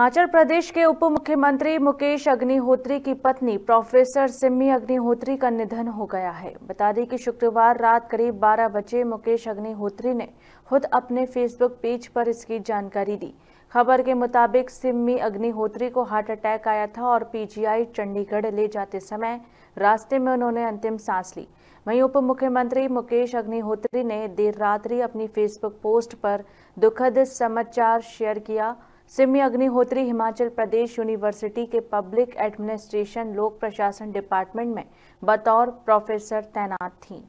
हिमाचल प्रदेश के उप मुख्यमंत्री मुकेश अग्निहोत्री की पत्नी प्रोफेसर सिमी अग्निहोत्री का निधन हो गया है बता दें कि शुक्रवार रात करीब 12 बजे मुकेश अग्निहोत्री ने खुद अपने फेसबुक पेज पर इसकी जानकारी दी खबर के मुताबिक सिमी अग्निहोत्री को हार्ट अटैक आया था और पीजीआई चंडीगढ़ ले जाते समय रास्ते में उन्होंने अंतिम सांस ली वहीं उप मुख्यमंत्री मुकेश अग्निहोत्री ने देर रात्रि अपनी फेसबुक पोस्ट पर दुखद समाचार शेयर किया सिमी अग्निहोत्री हिमाचल प्रदेश यूनिवर्सिटी के पब्लिक एडमिनिस्ट्रेशन लोक प्रशासन डिपार्टमेंट में बतौर प्रोफेसर तैनात थीं